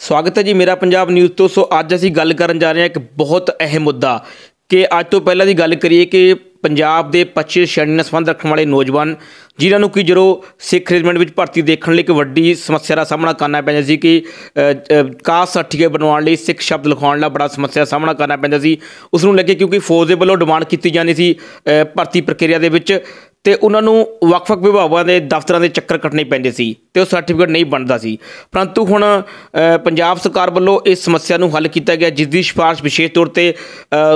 ਸਵਾਗਤ ਹੈ ਜੀ ਮੇਰਾ ਪੰਜਾਬ ਨਿਊਜ਼ ਤੋਂ ਸੋ ਅੱਜ ਅਸੀਂ ਗੱਲ ਕਰਨ ਜਾ ਰਹੇ ਹਾਂ ਇੱਕ ਬਹੁਤ ਅਹਿਮ ਮੁੱਦਾ ਕਿ ਅੱਜ ਤੋਂ ਪਹਿਲਾਂ ਦੀ ਗੱਲ ਕਰੀਏ ਕਿ ਪੰਜਾਬ ਦੇ 25 ਸ਼੍ਰੇਣੀ ਨਾਲ ਸੰਬੰਧ ਰੱਖਣ ਵਾਲੇ ਨੌਜਵਾਨ ਜਿਨ੍ਹਾਂ ਨੂੰ ਕਿ ਜਰੋ ਸਿੱਖ ਰੈਜੀਮੈਂਟ ਵਿੱਚ ਭਰਤੀ ਦੇਖਣ ਲਈ ਇੱਕ ਵੱਡੀ ਸਮੱਸਿਆ ਦਾ ਸਾਹਮਣਾ ਕਰਨਾ ਪੈਂਦਾ ਸੀ ਕਿ ਕਾਸ ਸਰਟੀਫਿਕੇਟ ਬਣਵਾਉਣ ਲਈ ਸਿੱਖ ਸ਼ਬਦ ਲਿਖਾਉਣ ਦਾ ਬੜਾ ਸਮੱਸਿਆ ਸਾਹਮਣਾ ਕਰਨਾ ਪੈਂਦਾ ਸੀ ਉਸ ਨੂੰ ਲੱਗੇ ਕਿਉਂਕਿ ਫੌਜ ਦੇ ਵੱਲੋਂ ਡਿਮਾਂਡ ਕੀਤੀ ਜਾਂਦੀ ਸੀ ਭਰਤੀ ਪ੍ਰਕਿਰਿਆ ਦੇ ਵਿੱਚ ਤੇ ਉਹਨਾਂ ਨੂੰ ਵੱਖ ਵਿਭਾਗਾਂ ਦੇ ਦਫ਼ਤਰਾਂ ਦੇ ਚੱਕਰ ਕੱਟਣੇ ਪੈਂਦੇ ਸੀ ਤੇ ਉਹ ਸਰਟੀਫਿਕੇਟ ਨਹੀਂ ਬਣਦਾ ਸੀ ਪਰੰਤੂ ਹੁਣ ਪੰਜਾਬ ਸਰਕਾਰ ਵੱਲੋਂ ਇਸ ਸਮੱਸਿਆ ਨੂੰ ਹੱਲ ਕੀਤਾ ਗਿਆ ਜਿਸ ਦੀ ਸਿਫਾਰਿਸ਼ ਵਿਸ਼ੇਸ਼ ਤੌਰ ਤੇ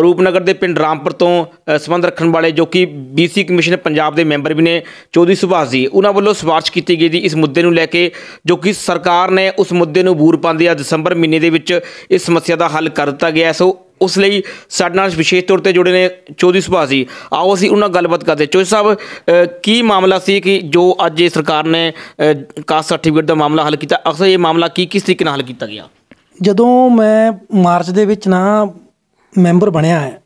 ਰੂਪਨਗਰ ਦੇ ਪਿੰਡ ਰਾਮਪੁਰ ਤੋਂ ਸੰਬੰਧ ਰੱਖਣ ਵਾਲੇ ਜੋ ਕਿ ਬੀਸੀ ਕਮਿਸ਼ਨ ਪੰਜਾਬ ਦੇ ਮੈਂਬਰ ਵੀ ਨੇ ਚੌਧਰੀ ਸੁਭਾਸ਼ ਜੀ ਉਹਨਾਂ ਵੱਲੋਂ ਸਿਫਾਰਿਸ਼ ਕੀਤੀ ਗਈ ਦੀ ਇਸ ਮੁੱਦੇ ਨੂੰ ਲੈ ਕੇ ਜੋ ਕਿ ਸਰਕਾਰ ਨੇ ਉਸ ਮੁੱਦੇ ਨੂੰ ਬੂਰ ਪਾਉਂਦੇ ਆ ਦਸੰਬਰ ਮਹੀਨੇ ਦੇ ਵਿੱਚ ਇਸ ਸਮੱਸਿਆ ਦਾ ਹੱਲ ਕਰ ਦਿੱਤਾ ਗਿਆ ਸੋ ਉਸ ਲਈ ਸਾਡੇ ਨਾਲ ਵਿਸ਼ੇਸ਼ ਤੌਰ ਤੇ ਜੁੜੇ ਨੇ ਚੌਧਰੀ ਸੁਭਾਸ਼ ਜੀ ਆਓ ਅਸੀਂ ਉਹਨਾਂ ਨਾਲ ਗੱਲਬਾਤ ਕਰਦੇ ਚੌਧਰੀ ਸਾਹਿਬ ਕੀ ਮਾਮਲਾ ਸੀ ਕਿ ਜੋ ਅੱਜ ਇਹ ਸਰਕਾਰ ਨੇ ਕਾਸਟ ਸਰਟੀਫਿਕੇਟ ਦਾ ਮਾਮਲਾ ਹੱਲ ਕੀਤਾ ਅਕਸਰ ਇਹ ਮਾਮਲਾ ਕੀ ਕਿਸ ਤਰੀਕੇ ਨਾਲ ਹੱਲ ਕੀਤਾ ਗਿਆ ਜਦੋਂ ਮੈਂ ਮਾਰਚ ਦੇ ਵਿੱਚ ਨਾ ਮੈਂਬਰ ਬਣਿਆ ਹੈ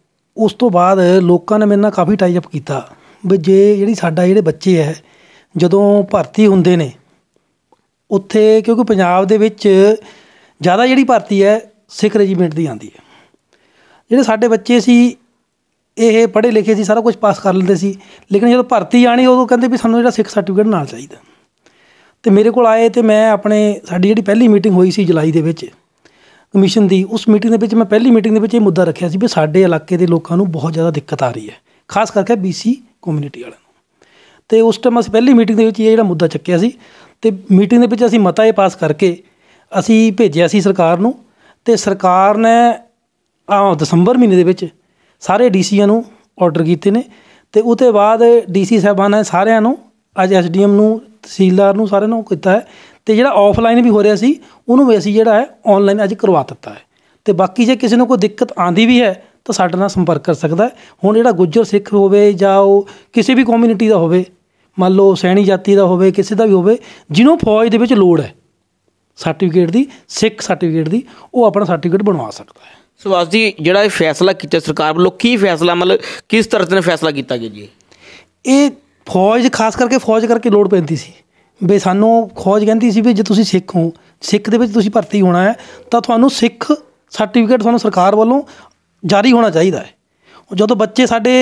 ਉਸ ਤੋਂ ਬਾਅਦ ਲੋਕਾਂ ਨੇ ਮੇਰੇ ਨਾਲ ਕਾਫੀ ਟਾਈ ਅਪ ਕੀਤਾ ਵੀ ਜੇ ਜਿਹੜੀ ਸਾਡਾ ਜਿਹੜੇ ਬੱਚੇ ਹੈ ਜਦੋਂ ਭਰਤੀ ਹੁੰਦੇ ਨੇ ਉੱਥੇ ਕਿਉਂਕਿ ਪੰਜਾਬ ਦੇ ਵਿੱਚ ਜ਼ਿਆਦਾ ਜਿਹੜੀ ਭਰਤੀ ਹੈ ਸਿੱਖ ਰੈਜੀਮੈਂਟ ਦੀ ਆਂਦੀ ਹੈ ਜਿਹੜੇ ਸਾਡੇ ਬੱਚੇ ਸੀ ਇਹ ਪੜ੍ਹੇ ਲਿਖੇ ਸੀ ਸਾਰਾ ਕੁਝ ਪਾਸ ਕਰ ਲੈਂਦੇ ਸੀ ਲੇਕਿਨ ਜਦੋਂ ਭਰਤੀ ਆਣੀ ਉਦੋਂ ਕਹਿੰਦੇ ਵੀ ਸਾਨੂੰ ਜਿਹੜਾ ਸਿੱਖ ਸਰਟੀਫਿਕੇਟ ਨਾਲ ਚਾਹੀਦਾ ਤੇ ਮੇਰੇ ਕੋਲ ਆਏ ਤੇ ਮੈਂ ਆਪਣੇ ਸਾਡੀ ਜਿਹੜੀ ਪਹਿਲੀ ਮੀਟਿੰਗ ਹੋਈ ਸੀ ਜੁਲਾਈ ਦੇ ਵਿੱਚ ਕਮਿਸ਼ਨ ਦੀ ਉਸ ਮੀਟਿੰਗ ਦੇ ਵਿੱਚ ਮੈਂ ਪਹਿਲੀ ਮੀਟਿੰਗ ਦੇ ਵਿੱਚ ਇਹ ਮੁੱਦਾ ਰੱਖਿਆ ਸੀ ਵੀ ਸਾਡੇ ਇਲਾਕੇ ਦੇ ਲੋਕਾਂ ਨੂੰ ਬਹੁਤ ਜ਼ਿਆਦਾ ਦਿੱਕਤ ਆ ਰਹੀ ਹੈ ਖਾਸ ਕਰਕੇ ਬੀਸੀ ਕਮਿਊਨਿਟੀ ਵਾਲਿਆਂ ਨੂੰ ਤੇ ਉਸ ਟਾਈਮ ਅਸੀਂ ਪਹਿਲੀ ਮੀਟਿੰਗ ਦੇ ਵਿੱਚ ਇਹ ਜਿਹੜਾ ਮੁੱਦਾ ਚੱਕਿਆ ਸੀ ਤੇ ਮੀਟਿੰਗ ਦੇ ਵਿੱਚ ਅਸੀਂ ਮਤਾ ਇਹ ਪਾਸ ਕਰਕੇ ਅਸੀਂ ਭੇਜਿਆ ਸੀ ਸਰਕਾਰ ਨੂੰ ਤੇ ਸਰਕਾਰ ਨੇ ਆ ਦਸੰਬਰ ਮਹੀਨੇ ਦੇ ਵਿੱਚ ਸਾਰੇ ਡੀਸੀਆਂ ਨੂੰ ਆਰਡਰ ਕੀਤੇ ਨੇ ਤੇ ਉਤੇ ਬਾਅਦ ਡੀਸੀ ਸਾਹਿਬਾਨ ਨੇ ਸਾਰਿਆਂ ਨੂੰ ਅੱਜ ਐਸਡੀਐਮ ਨੂੰ ਤਹਿਸੀਲਦਾਰ ਨੂੰ ਸਾਰਿਆਂ ਨੂੰ ਕੀਤਾ ਹੈ ਤੇ ਜਿਹੜਾ ਆਫਲਾਈਨ ਵੀ ਹੋ ਰਿਹਾ ਸੀ ਉਹਨੂੰ ਵੀ ਅਸੀਂ ਜਿਹੜਾ ਹੈ ਆਨਲਾਈਨ ਅੱਜ ਕਰਵਾ ਦਿੱਤਾ ਹੈ ਤੇ ਬਾਕੀ ਜੇ ਕਿਸੇ ਨੂੰ ਕੋਈ ਦਿੱਕਤ ਆਂਦੀ ਵੀ ਹੈ ਤਾਂ ਸਾਡੇ ਨਾਲ ਸੰਪਰਕ ਕਰ ਸਕਦਾ ਹੈ ਹੁਣ ਜਿਹੜਾ ਗੁੱਜਰ ਸਿੱਖ ਹੋਵੇ ਜਾਂ ਉਹ ਕਿਸੇ ਵੀ ਕਮਿਊਨਿਟੀ ਦਾ ਹੋਵੇ ਮੰਨ ਲਓ ਸੈਣੀ ਜਾਤੀ ਦਾ ਹੋਵੇ ਕਿਸੇ ਦਾ ਵੀ ਹੋਵੇ ਜਿਹਨੂੰ ਫੌਜ ਦੇ ਵਿੱਚ ਲੋੜ ਹੈ ਸਰਟੀਫਿਕੇਟ ਦੀ ਸਿੱਖ ਸਰਟੀਫਿਕੇਟ ਦੀ ਉਹ ਆਪਣਾ ਸਰਟੀਫਿਕੇਟ ਬਣਵਾ ਸਕਦਾ ਹੈ ਸੋ ਅੱਜ ਦੀ ਜਿਹੜਾ ਇਹ ਫੈਸਲਾ ਕੀਤਾ ਸਰਕਾਰ ਵੱਲੋਂ ਕੀ ਫੈਸਲਾ ਮਤਲਬ ਕਿਸ ਤਰ੍ਹਾਂ ਦਾ ਫੈਸਲਾ ਕੀਤਾ ਗਿਆ ਜੀ ਇਹ ਫੌਜ ਖਾਸ ਕਰਕੇ ਫੌਜ ਕਰਕੇ ਲੋੜ ਪੈਂਦੀ ਸੀ ਵੀ ਸਾਨੂੰ ਖੋਜ ਕਹਿੰਦੀ ਸੀ ਵੀ ਜੇ ਤੁਸੀਂ ਸਿੱਖ ਹੋ ਸਿੱਖ ਦੇ ਵਿੱਚ ਤੁਸੀਂ ਭਰਤੀ ਹੋਣਾ ਹੈ ਤਾਂ ਤੁਹਾਨੂੰ ਸਿੱਖ ਸਰਟੀਫਿਕੇਟ ਤੁਹਾਨੂੰ ਸਰਕਾਰ ਵੱਲੋਂ ਜਾਰੀ ਹੋਣਾ ਚਾਹੀਦਾ ਹੈ ਜਦੋਂ ਬੱਚੇ ਸਾਡੇ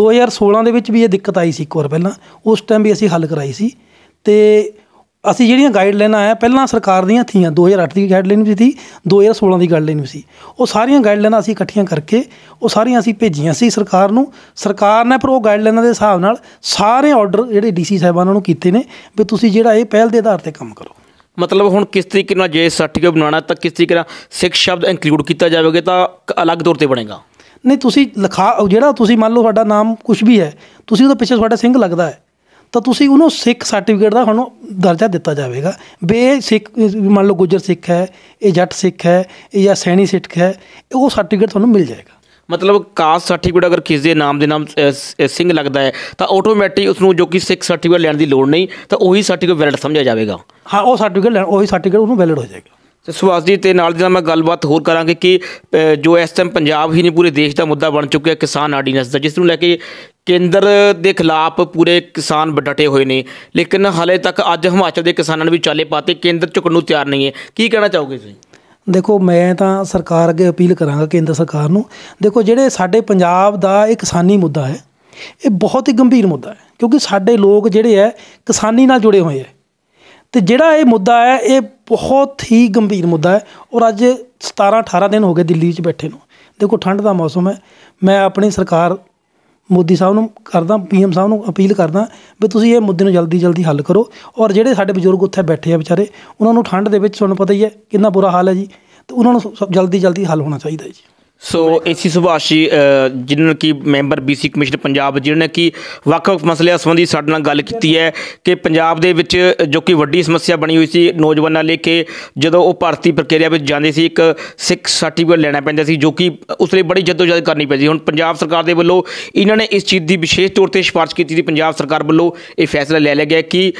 2016 ਦੇ ਵਿੱਚ ਵੀ ਇਹ ਦਿੱਕਤ ਆਈ ਸੀ ਇੱਕ ਵਾਰ ਪਹਿਲਾਂ ਉਸ ਟਾਈਮ ਵੀ ਅਸੀਂ ਹੱਲ ਕਰਾਈ ਸੀ ਤੇ ਅਸੀਂ ਜਿਹੜੀਆਂ ਗਾਈਡਲਾਈਨਾਂ ਆਇਆ ਪਹਿਲਾਂ ਸਰਕਾਰ ਦੀਆਂ ਥੀਆਂ 2008 ਦੀ ਗਾਈਡਲਾਈਨ ਵੀ ਸੀ 2016 ਦੀ ਗਾਈਡਲਾਈਨ ਵੀ ਸੀ ਉਹ ਸਾਰੀਆਂ ਗਾਈਡਲਾਈਨਾਂ ਅਸੀਂ ਇਕੱਠੀਆਂ ਕਰਕੇ ਉਹ ਸਾਰੀਆਂ ਅਸੀਂ ਭੇਜੀਆਂ ਸੀ ਸਰਕਾਰ ਨੂੰ ਸਰਕਾਰ ਨੇ ਪਰ ਉਹ ਗਾਈਡਲਾਈਨਾਂ ਦੇ ਹਿਸਾਬ ਨਾਲ ਸਾਰੇ ਆਰਡਰ ਜਿਹੜੇ ਡੀਸੀ ਸਾਹਿਬਾਨਾਂ ਨੂੰ ਕੀਤੇ ਨੇ ਵੀ ਤੁਸੀਂ ਜਿਹੜਾ ਇਹ ਪਹਿਲ ਦੇ ਆਧਾਰ ਤੇ ਕੰਮ ਕਰੋ ਮਤਲਬ ਹੁਣ ਕਿਸ ਤਰੀਕੇ ਨਾਲ ਜੇ ਸਰਟੀਫਿਕੇਟ ਬਣਾਉਣਾ ਤਾਂ ਕਿਸ ਤਰੀਕੇ ਨਾਲ ਸਿੱਖ ਸ਼ਬਦ ਇਨਕਲੂਡ ਕੀਤਾ ਜਾਵੇਗਾ ਤਾਂ ਅਲੱਗ ਤੌਰ ਤੇ ਬਣੇਗਾ ਨਹੀਂ ਤੁਸੀਂ ਲਿਖਾ ਜਿਹੜਾ ਤੁਸੀਂ ਮੰਨ ਲਓ ਤੁਹਾਡਾ ਨਾਮ ਕੁਝ ਵੀ ਹੈ ਤੁਸੀਂ ਉਹਦੇ ਪਿੱਛੇ ਤੁਹਾਡਾ ਸਿੰਘ ਲੱਗਦਾ ਹੈ ਤਾਂ ਤੁਸੀਂ ਉਹਨੂੰ ਸਿੱਖ ਸਰਟੀਫਿਕੇਟ ਦਾ ਤੁਹਾਨੂੰ ਦਰਜਾ ਦਿੱਤਾ ਜਾਵੇਗਾ ਬੇ ਸਿੱਖ ਮੰਨ ਲਓ ਗੁੱਜਰ ਸਿੱਖ ਹੈ ਇਹ ਜੱਟ ਸਿੱਖ ਹੈ ਇਹ ਜਾਂ ਸੈਣੀ ਸਿੱਖ ਹੈ ਉਹ ਸਰਟੀਫਿਕੇਟ ਤੁਹਾਨੂੰ ਮਿਲ ਜਾਏਗਾ ਮਤਲਬ ਕਾਸਟ ਸਰਟੀਫਿਕੇਟ ਅਗਰ ਕਿਸੇ ਦੇ ਨਾਮ ਦੇ ਨਾਮ ਸਿੰਘ ਲੱਗਦਾ ਹੈ ਤਾਂ ਆਟੋਮੈਟਿਕ ਉਸ ਨੂੰ ਜੋ ਕਿ ਸਿੱਖ ਸਰਟੀਫਿਕੇਟ ਲੈਣ ਦੀ ਲੋੜ ਨਹੀਂ ਤਾਂ ਉਹੀ ਸਰਟੀਫਿਕੇਟ ਵੈਲਿਡ ਸਮਝਿਆ ਜਾਵੇਗਾ ਹਾਂ ਉਹ ਸਰਟੀਫਿਕੇਟ ਉਹੀ ਸਰਟੀਫਿਕੇਟ ਉਹਨੂੰ ਵੈਲਿਡ ਹੋ ਜਾਏਗਾ ਤੇ ਸੁਭਾਸ਼ ਜੀ ਤੇ ਨਾਲ ਦੀ ਨਾਲ ਮੈਂ ਗੱਲਬਾਤ ਹੋਰ ਕਰਾਂਗੇ ਕਿ ਜੋ ਇਸ ਟਾਈਮ ਪੰਜਾਬ ਹੀ ਨਹੀਂ ਪੂਰੇ ਦੇਸ਼ ਦਾ ਮੁੱਦਾ ਬਣ ਚੁੱਕਿਆ ਕਿਸਾਨ ਆਰਡੀਨੈਂਸ ਦਾ ਜਿਸ ਨੂੰ ਲੈ ਕੇ ਕੇਂਦਰ ਦੇ ਖਿਲਾਫ ਪੂਰੇ ਕਿਸਾਨ ਬਟਟੇ ਹੋਏ ਨੇ ਲੇਕਿਨ ਹਲੇ ਤੱਕ ਅੱਜ ਹਿਮਾਚਲ ਦੇ ਕਿਸਾਨਾਂ ਨੇ ਵੀ ਚਾਲੇ ਪਾਤੇ ਕੇਂਦਰ ਝੁਕਣ ਨੂੰ ਤਿਆਰ ਨਹੀਂ ਹੈ ਕੀ ਕਹਿਣਾ ਚਾਹੋਗੇ ਤੁਸੀਂ ਦੇਖੋ ਮੈਂ ਤਾਂ ਸਰਕਾਰ ਅੱਗੇ ਅਪੀਲ ਕਰਾਂਗਾ ਕੇਂਦਰ ਸਰਕਾਰ ਨੂੰ ਦੇਖੋ ਜਿਹੜੇ ਸਾਡੇ ਪੰਜਾਬ ਦਾ ਇਹ ਕਿਸਾਨੀ ਮੁੱਦਾ ਹੈ ਇਹ ਬਹੁਤ ਹੀ ਗੰਭੀਰ ਮੁੱਦਾ ਹੈ ਕਿਉਂਕਿ ਸਾਡੇ ਲੋਕ ਜਿਹੜੇ ਹੈ ਕਿਸਾਨੀ ਨਾਲ ਜੁੜੇ ਹੋਏ ਹੈ ਤੇ ਜਿਹੜਾ ਇਹ ਮੁੱਦਾ ਹੈ ਇਹ ਬਹੁਤ ਹੀ ਗੰਭੀਰ ਮੁੱਦਾ ਹੈ ਔਰ ਅੱਜ 17 18 ਦਿਨ ਹੋ ਗਏ ਦਿੱਲੀ 'ਚ ਬੈਠੇ ਨੂੰ ਦੇਖੋ ਠੰਡ ਦਾ ਮੌਸਮ ਹੈ ਮੈਂ ਆਪਣੀ ਸਰਕਾਰ ਮੋਦੀ ਸਾਹਿਬ ਨੂੰ ਕਰਦਾ ਪੀਐਮ ਸਾਹਿਬ ਨੂੰ ਅਪੀਲ ਕਰਦਾ ਵੀ ਤੁਸੀਂ ਇਹ ਮੁੱਦੇ ਨੂੰ ਜਲਦੀ ਜਲਦੀ ਹੱਲ ਕਰੋ ਔਰ ਜਿਹੜੇ ਸਾਡੇ ਬਜ਼ੁਰਗ ਉੱਥੇ ਬੈਠੇ ਆ ਵਿਚਾਰੇ ਉਹਨਾਂ ਨੂੰ ਠੰਡ ਦੇ ਵਿੱਚ ਤੁਹਾਨੂੰ ਪਤਾ ਹੀ ਹੈ ਕਿੰਨਾ ਬੁਰਾ ਹਾਲ ਹੈ ਜੀ ਤੇ ਉਹਨਾਂ ਨੂੰ ਜਲਦੀ ਜਲਦੀ ਹੱਲ ਹੋਣਾ ਚਾਹੀਦਾ ਜੀ ਸੋ ਏਸੀ ਸੁਭਾਸ਼ ਜੀ ਜਿਨ੍ਹਾਂ ਨੇ ਕਿ ਮੈਂਬਰ ਬੀਸੀ ਕਮਿਸ਼ਨ ਪੰਜਾਬ ਜਿਨ੍ਹਾਂ ਨੇ ਕਿ ਵੱਖ-ਵੱਖ ਮਸਲਿਆਂ ਸੰਬੰਧੀ ਸਾਡੇ ਨਾਲ ਗੱਲ ਕੀਤੀ ਹੈ ਕਿ ਪੰਜਾਬ ਦੇ ਵਿੱਚ ਜੋ ਕਿ ਵੱਡੀ ਸਮੱਸਿਆ ਬਣੀ ਹੋਈ ਸੀ ਨੌਜਵਾਨਾਂ ਲਈ ਕਿ ਜਦੋਂ ਉਹ ਭਰਤੀ ਪ੍ਰਕਿਰਿਆ ਵਿੱਚ ਜਾਂਦੇ ਸੀ ਇੱਕ ਸਿੱਖ ਸਰਟੀਫਿਕੇਟ ਲੈਣਾ ਪੈਂਦਾ ਸੀ ਜੋ ਕਿ ਉਸ ਲਈ ਬੜੀ ਜਦੋਜਹਦ ਕਰਨੀ ਪੈਂਦੀ ਹੁਣ ਪੰਜਾਬ ਸਰਕਾਰ ਦੇ ਵੱਲੋਂ ਇਹਨਾਂ ਨੇ ਇਸ ਚੀਜ਼ ਦੀ ਵਿਸ਼ੇਸ਼ ਤੌਰ ਤੇ ਸਿਫਾਰਿਸ਼ ਕੀਤੀ ਸੀ ਪੰਜਾਬ ਸਰਕਾਰ ਵੱਲੋਂ ਇਹ ਫੈਸਲਾ ਲੈ ਲਿਆ ਗਿਆ ਕਿ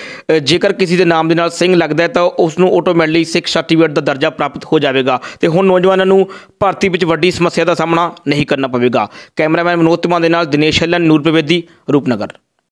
ਜੇਕਰ ਕਿਸੇ ਦੇ ਨਾਮ ਦੇ ਨਾਲ ਸਿੰਘ ਲੱਗਦਾ ਹੈ ਤਾਂ ਉਸ ਨੂੰ ਆਟੋਮੈਟਿਕਲੀ ਸਿੱਖ ਸਰਟੀਫਿਕੇਟ ਦਾ ਦਰਜਾ ਪ੍ਰਾਪਤ ਹੋ ਜਾਵੇਗਾ ਤੇ ਹੁਣ ਨੌਜਵਾਨਾਂ ਨੂੰ ਭਾਰਤੀ ਵਿੱਚ ਵੱਡੀ ਸਮੱਸਿਆ ਦਾ ਸਾਹਮਣਾ ਨਹੀਂ ਕਰਨਾ ਪਵੇਗਾ ਕੈਮਰਾਮੈਨ ਮਨੋਜ ਦੇ ਨਾਲ ਦਿਨੇਸ਼ ਹੱਲਨ ਨੂਰ ਪ੍ਰਵੇਦੀ ਰੂਪਨਗਰ